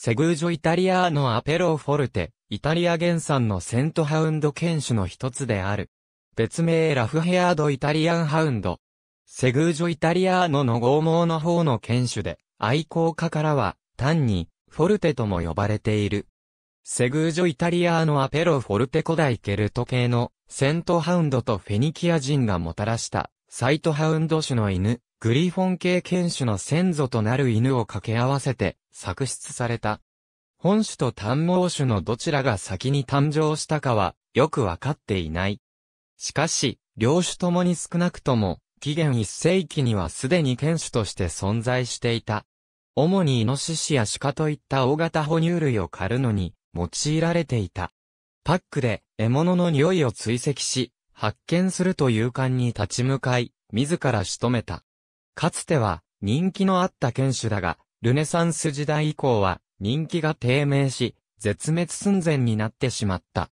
セグージョイタリアーノアペロフォルテ、イタリア原産のセントハウンド犬種の一つである。別名ラフヘアードイタリアンハウンド。セグージョイタリアーノの剛毛の方の犬種で、愛好家からは、単に、フォルテとも呼ばれている。セグージョイタリアーノアペロフォルテ古代ケルト系の、セントハウンドとフェニキア人がもたらした、サイトハウンド種の犬、グリフォン系犬種の先祖となる犬を掛け合わせて、作出された。本種と短毛種のどちらが先に誕生したかは、よくわかっていない。しかし、両種ともに少なくとも、紀元一世紀にはすでに犬種として存在していた。主にイノシシやシカといった大型哺乳類を狩るのに用いられていた。パックで獲物の匂いを追跡し、発見すると勇敢に立ち向かい、自ら仕留めた。かつては人気のあった犬種だが、ルネサンス時代以降は人気が低迷し、絶滅寸前になってしまった。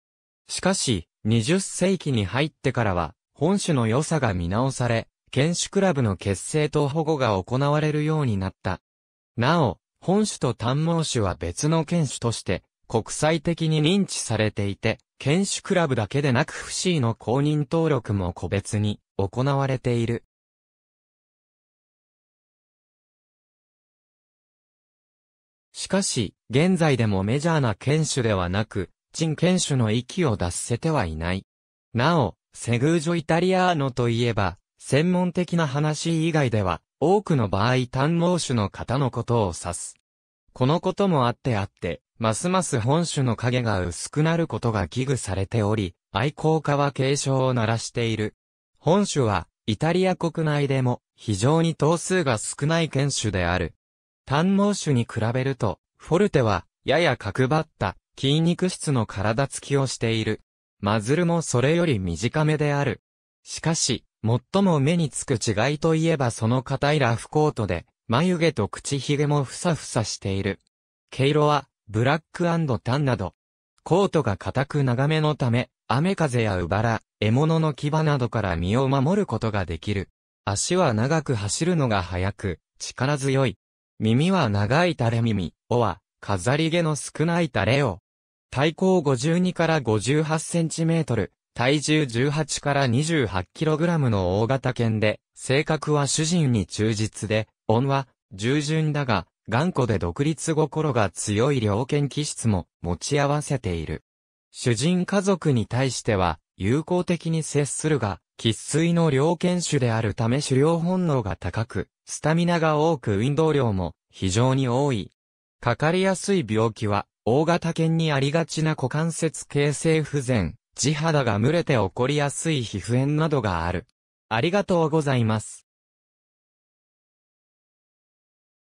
しかし、20世紀に入ってからは、本種の良さが見直され、犬種クラブの結成と保護が行われるようになった。なお、本種と短毛種は別の犬種として、国際的に認知されていて、犬種クラブだけでなく FC の公認登録も個別に行われている。しかし、現在でもメジャーな犬種ではなく、陳犬種の息を出せてはいない。なお、セグージョイタリアーノといえば、専門的な話以外では、多くの場合単毛種の方のことを指す。このこともあってあって、ますます本種の影が薄くなることが危惧されており、愛好家は警鐘を鳴らしている。本種は、イタリア国内でも、非常に頭数が少ない犬種である。単毛種に比べると、フォルテは、やや角張った、筋肉質の体つきをしている。マズルもそれより短めである。しかし、最も目につく違いといえばその硬いラフコートで、眉毛と口ひげもふさふさしている。毛色は、ブラックタンなど。コートが硬く長めのため、雨風やうばら、獲物の牙などから身を守ることができる。足は長く走るのが速く、力強い。耳は長い垂れ耳、尾は飾り毛の少ない垂れ尾。体高52から58センチメートル、体重18から28キログラムの大型犬で、性格は主人に忠実で、恩は従順だが、頑固で独立心が強い猟犬気質も持ち合わせている。主人家族に対しては、友好的に接するが、喫水の猟犬種であるため狩猟本能が高く、スタミナが多く運動量も非常に多い。かかりやすい病気は、大型犬にありがちな股関節形成不全、地肌が蒸れて起こりやすい皮膚炎などがある。ありがとうございます。